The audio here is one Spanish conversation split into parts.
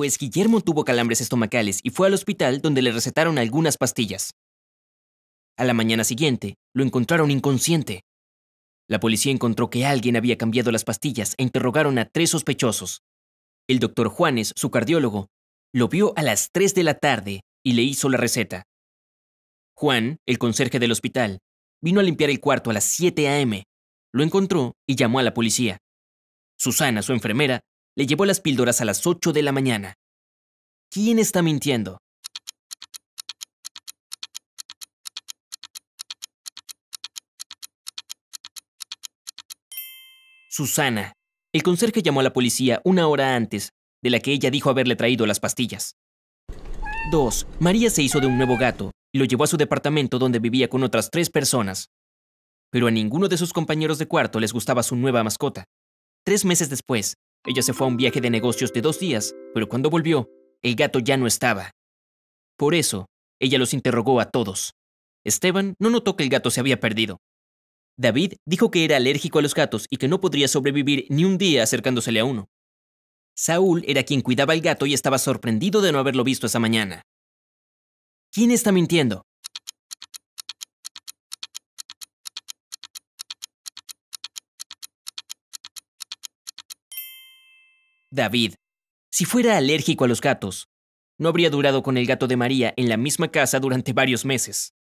pues Guillermo tuvo calambres estomacales y fue al hospital donde le recetaron algunas pastillas. A la mañana siguiente, lo encontraron inconsciente. La policía encontró que alguien había cambiado las pastillas e interrogaron a tres sospechosos. El doctor Juanes, su cardiólogo, lo vio a las 3 de la tarde y le hizo la receta. Juan, el conserje del hospital, vino a limpiar el cuarto a las 7 a.m. Lo encontró y llamó a la policía. Susana, su enfermera, le llevó las píldoras a las 8 de la mañana. ¿Quién está mintiendo? Susana. El conserje llamó a la policía una hora antes de la que ella dijo haberle traído las pastillas. 2. María se hizo de un nuevo gato y lo llevó a su departamento donde vivía con otras tres personas. Pero a ninguno de sus compañeros de cuarto les gustaba su nueva mascota. Tres meses después, ella se fue a un viaje de negocios de dos días, pero cuando volvió, el gato ya no estaba. Por eso, ella los interrogó a todos. Esteban no notó que el gato se había perdido. David dijo que era alérgico a los gatos y que no podría sobrevivir ni un día acercándosele a uno. Saúl era quien cuidaba al gato y estaba sorprendido de no haberlo visto esa mañana. ¿Quién está mintiendo? David, si fuera alérgico a los gatos, no habría durado con el gato de María en la misma casa durante varios meses.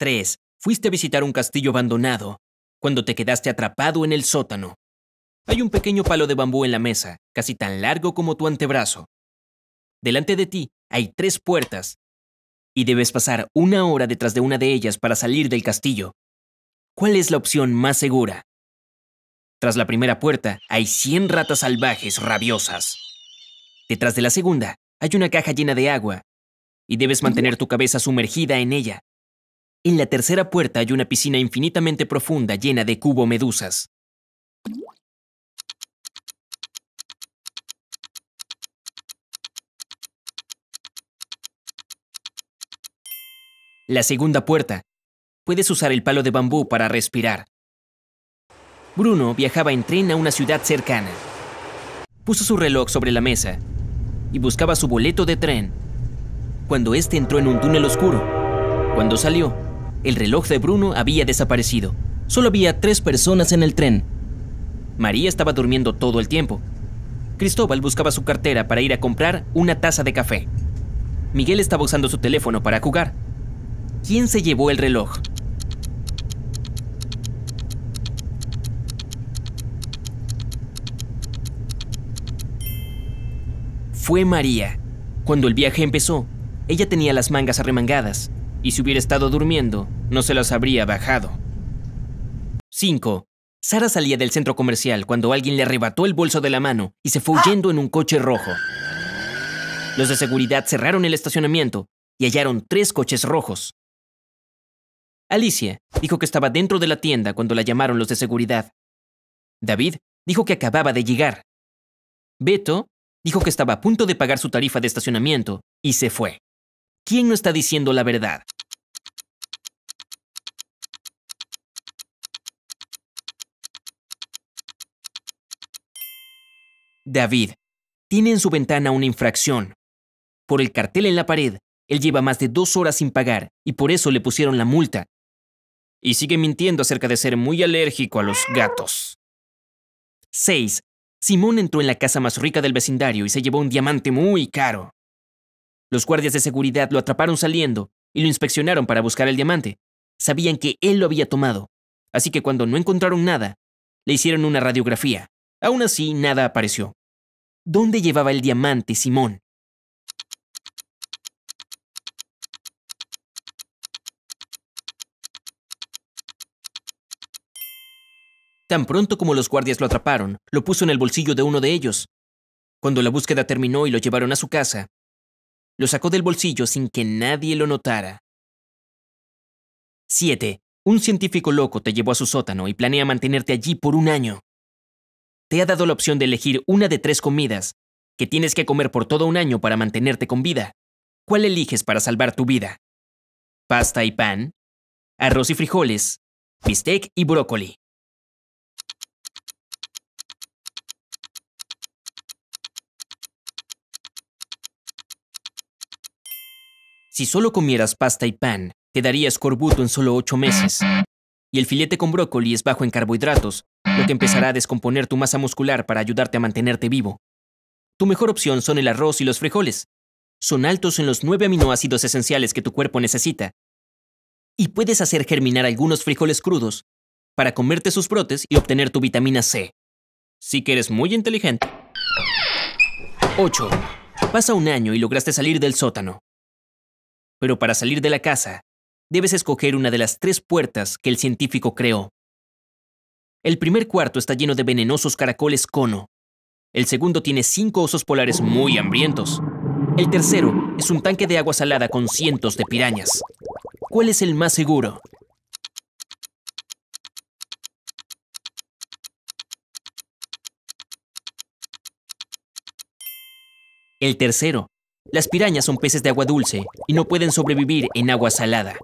3. Fuiste a visitar un castillo abandonado, cuando te quedaste atrapado en el sótano. Hay un pequeño palo de bambú en la mesa, casi tan largo como tu antebrazo. Delante de ti hay tres puertas, y debes pasar una hora detrás de una de ellas para salir del castillo. ¿Cuál es la opción más segura? Tras la primera puerta hay 100 ratas salvajes rabiosas. Detrás de la segunda hay una caja llena de agua y debes mantener tu cabeza sumergida en ella. En la tercera puerta hay una piscina infinitamente profunda llena de cubo medusas. La segunda puerta. Puedes usar el palo de bambú para respirar. Bruno viajaba en tren a una ciudad cercana. Puso su reloj sobre la mesa y buscaba su boleto de tren. Cuando este entró en un túnel oscuro, cuando salió, el reloj de Bruno había desaparecido. Solo había tres personas en el tren. María estaba durmiendo todo el tiempo. Cristóbal buscaba su cartera para ir a comprar una taza de café. Miguel estaba usando su teléfono para jugar. ¿Quién se llevó el reloj? fue María. Cuando el viaje empezó, ella tenía las mangas arremangadas, y si hubiera estado durmiendo, no se las habría bajado. 5. Sara salía del centro comercial cuando alguien le arrebató el bolso de la mano y se fue huyendo en un coche rojo. Los de seguridad cerraron el estacionamiento y hallaron tres coches rojos. Alicia dijo que estaba dentro de la tienda cuando la llamaron los de seguridad. David dijo que acababa de llegar. Beto Dijo que estaba a punto de pagar su tarifa de estacionamiento y se fue. ¿Quién no está diciendo la verdad? David tiene en su ventana una infracción. Por el cartel en la pared, él lleva más de dos horas sin pagar y por eso le pusieron la multa. Y sigue mintiendo acerca de ser muy alérgico a los gatos. 6. Simón entró en la casa más rica del vecindario y se llevó un diamante muy caro. Los guardias de seguridad lo atraparon saliendo y lo inspeccionaron para buscar el diamante. Sabían que él lo había tomado, así que cuando no encontraron nada, le hicieron una radiografía. Aún así, nada apareció. ¿Dónde llevaba el diamante Simón? Tan pronto como los guardias lo atraparon, lo puso en el bolsillo de uno de ellos. Cuando la búsqueda terminó y lo llevaron a su casa, lo sacó del bolsillo sin que nadie lo notara. 7. Un científico loco te llevó a su sótano y planea mantenerte allí por un año. Te ha dado la opción de elegir una de tres comidas que tienes que comer por todo un año para mantenerte con vida. ¿Cuál eliges para salvar tu vida? ¿Pasta y pan? ¿Arroz y frijoles? ¿Bistec y brócoli? Si solo comieras pasta y pan, te daría escorbuto en solo 8 meses. Y el filete con brócoli es bajo en carbohidratos, lo que empezará a descomponer tu masa muscular para ayudarte a mantenerte vivo. Tu mejor opción son el arroz y los frijoles. Son altos en los 9 aminoácidos esenciales que tu cuerpo necesita. Y puedes hacer germinar algunos frijoles crudos para comerte sus brotes y obtener tu vitamina C. Sí que eres muy inteligente. 8. Pasa un año y lograste salir del sótano pero para salir de la casa, debes escoger una de las tres puertas que el científico creó. El primer cuarto está lleno de venenosos caracoles cono. El segundo tiene cinco osos polares muy hambrientos. El tercero es un tanque de agua salada con cientos de pirañas. ¿Cuál es el más seguro? El tercero las pirañas son peces de agua dulce y no pueden sobrevivir en agua salada.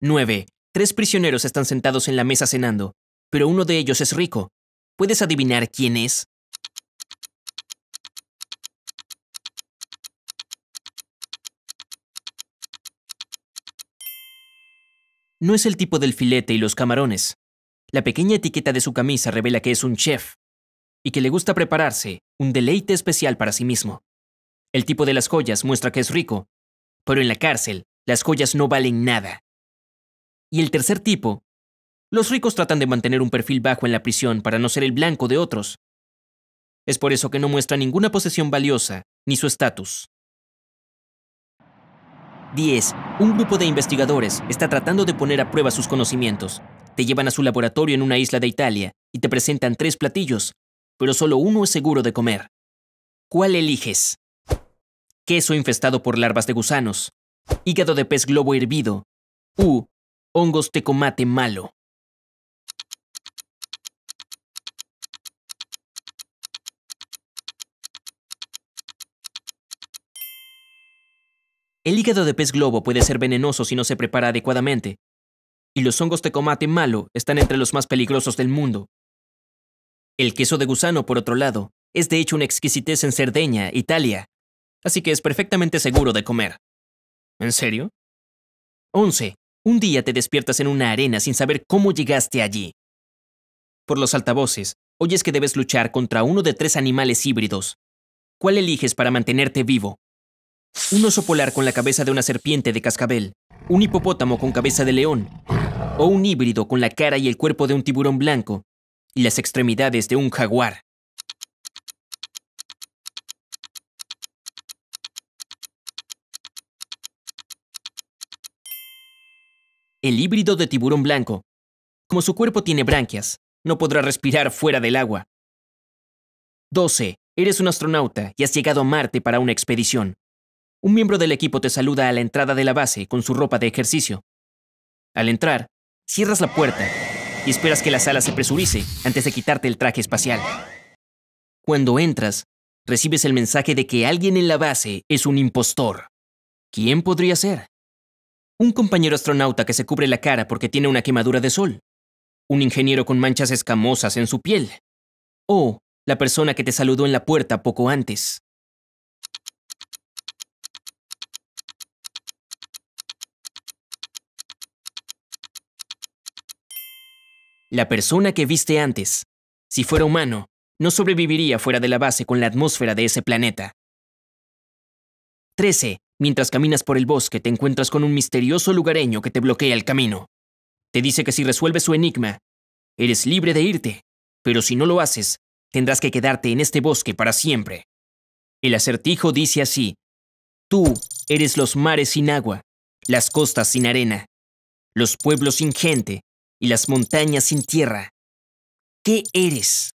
9. Tres prisioneros están sentados en la mesa cenando, pero uno de ellos es rico. ¿Puedes adivinar quién es? No es el tipo del filete y los camarones. La pequeña etiqueta de su camisa revela que es un chef y que le gusta prepararse un deleite especial para sí mismo. El tipo de las joyas muestra que es rico, pero en la cárcel las joyas no valen nada. Y el tercer tipo, los ricos tratan de mantener un perfil bajo en la prisión para no ser el blanco de otros. Es por eso que no muestra ninguna posesión valiosa ni su estatus. 10. Un grupo de investigadores está tratando de poner a prueba sus conocimientos. Te llevan a su laboratorio en una isla de Italia y te presentan tres platillos, pero solo uno es seguro de comer. ¿Cuál eliges? queso infestado por larvas de gusanos, hígado de pez globo hervido u hongos tecomate malo. El hígado de pez globo puede ser venenoso si no se prepara adecuadamente, y los hongos tecomate malo están entre los más peligrosos del mundo. El queso de gusano, por otro lado, es de hecho una exquisitez en Cerdeña, Italia, así que es perfectamente seguro de comer. ¿En serio? 11. Un día te despiertas en una arena sin saber cómo llegaste allí. Por los altavoces, oyes que debes luchar contra uno de tres animales híbridos. ¿Cuál eliges para mantenerte vivo? Un oso polar con la cabeza de una serpiente de cascabel, un hipopótamo con cabeza de león, o un híbrido con la cara y el cuerpo de un tiburón blanco y las extremidades de un jaguar. el híbrido de tiburón blanco. Como su cuerpo tiene branquias, no podrá respirar fuera del agua. 12. Eres un astronauta y has llegado a Marte para una expedición. Un miembro del equipo te saluda a la entrada de la base con su ropa de ejercicio. Al entrar, cierras la puerta y esperas que la sala se presurice antes de quitarte el traje espacial. Cuando entras, recibes el mensaje de que alguien en la base es un impostor. ¿Quién podría ser? Un compañero astronauta que se cubre la cara porque tiene una quemadura de sol. Un ingeniero con manchas escamosas en su piel. O la persona que te saludó en la puerta poco antes. La persona que viste antes, si fuera humano, no sobreviviría fuera de la base con la atmósfera de ese planeta. 13. Mientras caminas por el bosque te encuentras con un misterioso lugareño que te bloquea el camino. Te dice que si resuelves su enigma, eres libre de irte, pero si no lo haces, tendrás que quedarte en este bosque para siempre. El acertijo dice así, tú eres los mares sin agua, las costas sin arena, los pueblos sin gente y las montañas sin tierra. ¿Qué eres?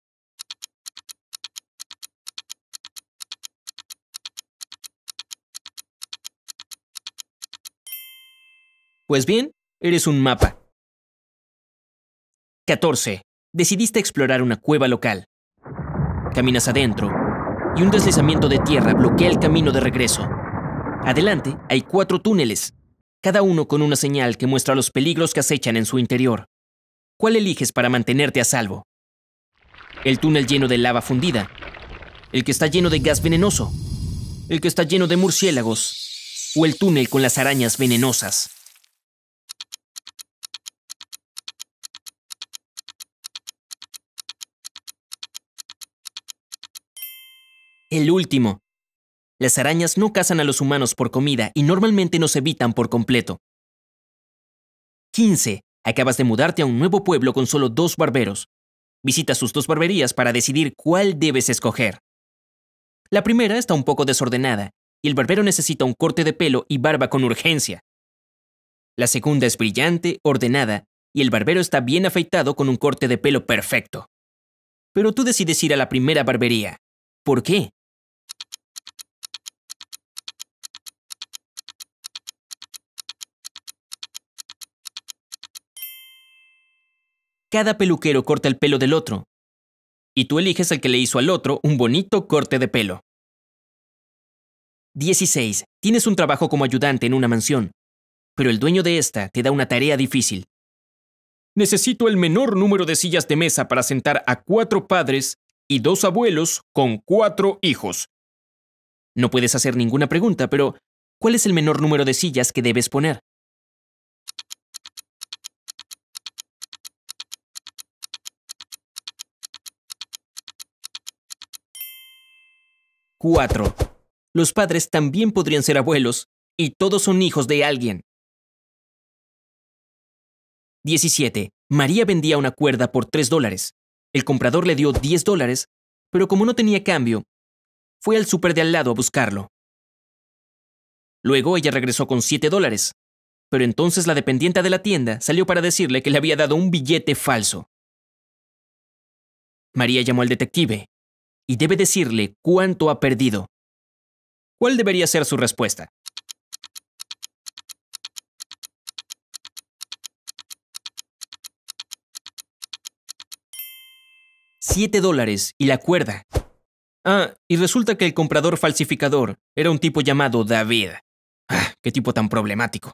Pues bien, eres un mapa. 14. Decidiste explorar una cueva local. Caminas adentro, y un deslizamiento de tierra bloquea el camino de regreso. Adelante hay cuatro túneles, cada uno con una señal que muestra los peligros que acechan en su interior. ¿Cuál eliges para mantenerte a salvo? El túnel lleno de lava fundida, el que está lleno de gas venenoso, el que está lleno de murciélagos, o el túnel con las arañas venenosas. el último. Las arañas no cazan a los humanos por comida y normalmente nos evitan por completo. 15. Acabas de mudarte a un nuevo pueblo con solo dos barberos. Visita sus dos barberías para decidir cuál debes escoger. La primera está un poco desordenada, y el barbero necesita un corte de pelo y barba con urgencia. La segunda es brillante, ordenada, y el barbero está bien afeitado con un corte de pelo perfecto. Pero tú decides ir a la primera barbería. ¿Por qué? cada peluquero corta el pelo del otro. Y tú eliges al que le hizo al otro un bonito corte de pelo. 16. Tienes un trabajo como ayudante en una mansión, pero el dueño de esta te da una tarea difícil. Necesito el menor número de sillas de mesa para sentar a cuatro padres y dos abuelos con cuatro hijos. No puedes hacer ninguna pregunta, pero ¿cuál es el menor número de sillas que debes poner? 4. Los padres también podrían ser abuelos, y todos son hijos de alguien. 17. María vendía una cuerda por 3 dólares. El comprador le dio 10 dólares, pero como no tenía cambio, fue al súper de al lado a buscarlo. Luego ella regresó con 7 dólares, pero entonces la dependiente de la tienda salió para decirle que le había dado un billete falso. María llamó al detective, y debe decirle cuánto ha perdido. ¿Cuál debería ser su respuesta? Siete dólares y la cuerda. Ah, y resulta que el comprador falsificador era un tipo llamado David. Ah, qué tipo tan problemático.